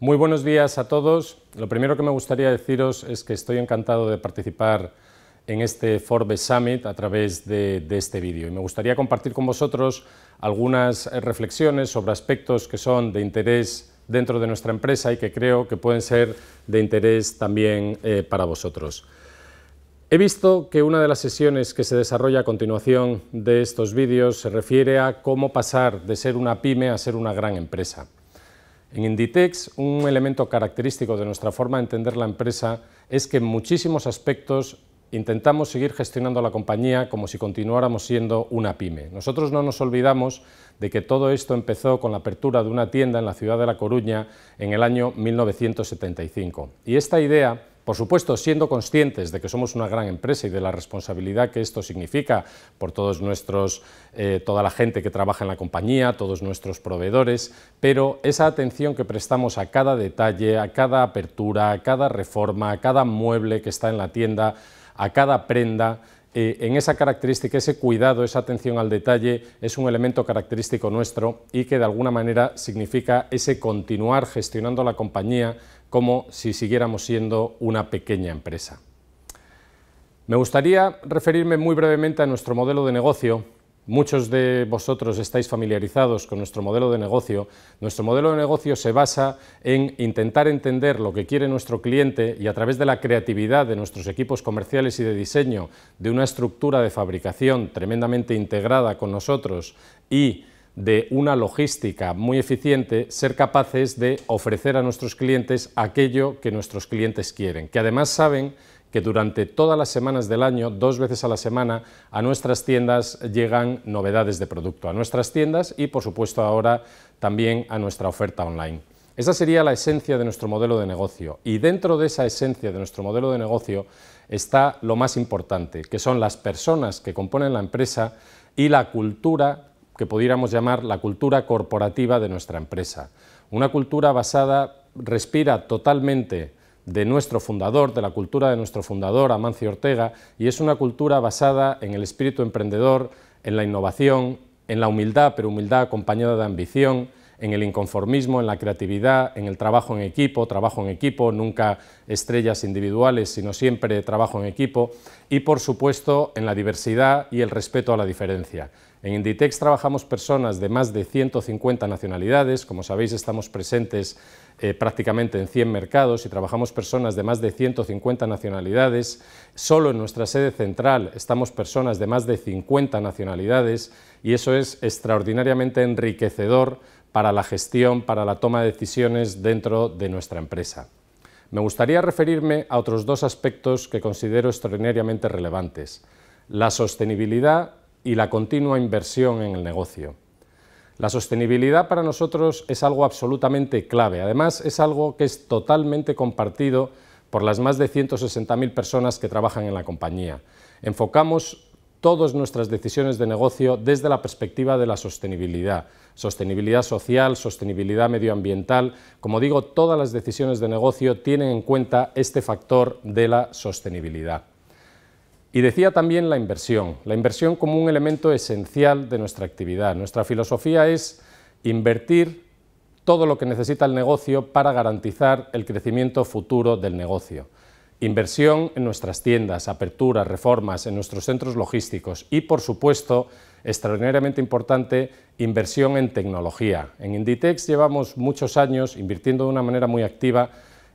Muy buenos días a todos. Lo primero que me gustaría deciros es que estoy encantado de participar en este Forbes Summit a través de, este vídeo. Y me gustaría compartir con vosotros algunas reflexiones sobre aspectos que son de interés dentro de nuestra empresa y que creo que pueden ser de interés también eh, para vosotros. He visto que una de las sesiones que se desarrolla a continuación de estos vídeos se refiere a cómo pasar de ser una pyme a ser una gran empresa. En Inditex, un elemento característico de nuestra forma de entender la empresa es que en muchísimos aspectos intentamos seguir gestionando la compañía como si continuáramos siendo una pyme. Nosotros no nos olvidamos de que todo esto empezó con la apertura de una tienda en la ciudad de La Coruña en el año 1975. Y esta idea por supuesto, siendo conscientes de que somos una gran empresa y de la responsabilidad que esto significa por todos nuestros, eh, toda la gente que trabaja en la compañía, todos nuestros proveedores, pero esa atención que prestamos a cada detalle, a cada apertura, a cada reforma, a cada mueble que está en la tienda, a cada prenda, en esa característica, ese cuidado, esa atención al detalle es un elemento característico nuestro y que de alguna manera significa ese continuar gestionando la compañía como si siguiéramos siendo una pequeña empresa. Me gustaría referirme muy brevemente a nuestro modelo de negocio Muchos de vosotros estáis familiarizados con nuestro modelo de negocio. Nuestro modelo de negocio se basa en intentar entender lo que quiere nuestro cliente y a través de la creatividad de nuestros equipos comerciales y de diseño, de una estructura de fabricación tremendamente integrada con nosotros y de una logística muy eficiente, ser capaces de ofrecer a nuestros clientes aquello que nuestros clientes quieren, que además saben que durante todas las semanas del año, dos veces a la semana, a nuestras tiendas llegan novedades de producto, a nuestras tiendas y, por supuesto, ahora también a nuestra oferta online. Esa sería la esencia de nuestro modelo de negocio y dentro de esa esencia de nuestro modelo de negocio está lo más importante, que son las personas que componen la empresa y la cultura que pudiéramos llamar la cultura corporativa de nuestra empresa. Una cultura basada, respira totalmente de nuestro fundador, de la cultura de nuestro fundador, Amancio Ortega, y es una cultura basada en el espíritu emprendedor, en la innovación, en la humildad, pero humildad acompañada de ambición, en el inconformismo, en la creatividad, en el trabajo en equipo, trabajo en equipo, nunca estrellas individuales, sino siempre trabajo en equipo, y por supuesto en la diversidad y el respeto a la diferencia. En Inditex trabajamos personas de más de 150 nacionalidades, como sabéis estamos presentes eh, prácticamente en 100 mercados y trabajamos personas de más de 150 nacionalidades. Solo en nuestra sede central estamos personas de más de 50 nacionalidades y eso es extraordinariamente enriquecedor para la gestión, para la toma de decisiones dentro de nuestra empresa. Me gustaría referirme a otros dos aspectos que considero extraordinariamente relevantes, la sostenibilidad y la continua inversión en el negocio. La sostenibilidad para nosotros es algo absolutamente clave. Además, es algo que es totalmente compartido por las más de 160.000 personas que trabajan en la compañía. Enfocamos todas nuestras decisiones de negocio desde la perspectiva de la sostenibilidad. Sostenibilidad social, sostenibilidad medioambiental, como digo, todas las decisiones de negocio tienen en cuenta este factor de la sostenibilidad. Y decía también la inversión, la inversión como un elemento esencial de nuestra actividad. Nuestra filosofía es invertir todo lo que necesita el negocio para garantizar el crecimiento futuro del negocio. Inversión en nuestras tiendas, aperturas, reformas, en nuestros centros logísticos y, por supuesto, extraordinariamente importante, inversión en tecnología. En Inditex llevamos muchos años invirtiendo de una manera muy activa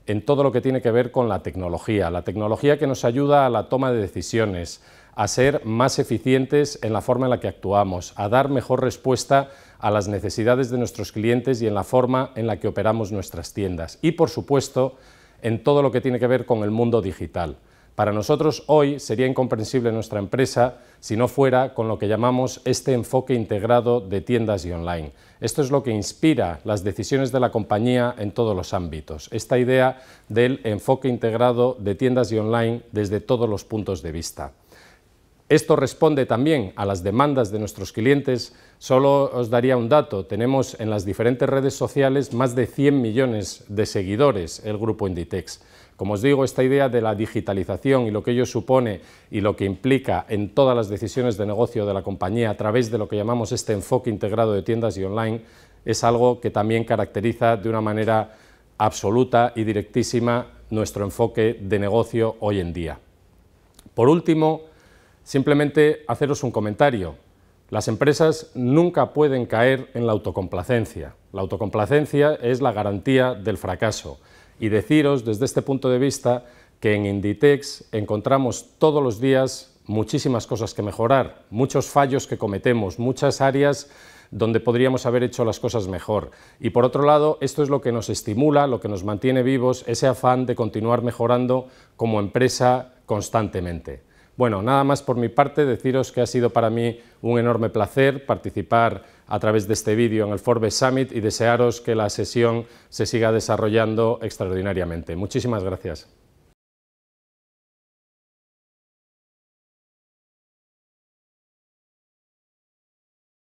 en todo lo que tiene que ver con la tecnología, la tecnología que nos ayuda a la toma de decisiones, a ser más eficientes en la forma en la que actuamos, a dar mejor respuesta a las necesidades de nuestros clientes y en la forma en la que operamos nuestras tiendas y, por supuesto, en todo lo que tiene que ver con el mundo digital. Para nosotros hoy sería incomprensible nuestra empresa si no fuera con lo que llamamos este enfoque integrado de tiendas y online. Esto es lo que inspira las decisiones de la compañía en todos los ámbitos, esta idea del enfoque integrado de tiendas y online desde todos los puntos de vista. Esto responde también a las demandas de nuestros clientes. Solo os daría un dato, tenemos en las diferentes redes sociales más de 100 millones de seguidores el grupo Inditex. Como os digo, esta idea de la digitalización y lo que ello supone y lo que implica en todas las decisiones de negocio de la compañía a través de lo que llamamos este enfoque integrado de tiendas y online es algo que también caracteriza de una manera absoluta y directísima nuestro enfoque de negocio hoy en día. Por último, simplemente haceros un comentario. Las empresas nunca pueden caer en la autocomplacencia. La autocomplacencia es la garantía del fracaso y deciros desde este punto de vista que en Inditex encontramos todos los días muchísimas cosas que mejorar, muchos fallos que cometemos, muchas áreas donde podríamos haber hecho las cosas mejor. Y por otro lado, esto es lo que nos estimula, lo que nos mantiene vivos, ese afán de continuar mejorando como empresa constantemente. Bueno, nada más por mi parte, deciros que ha sido para mí un enorme placer participar a través de este vídeo en el Forbes Summit y desearos que la sesión se siga desarrollando extraordinariamente. Muchísimas gracias.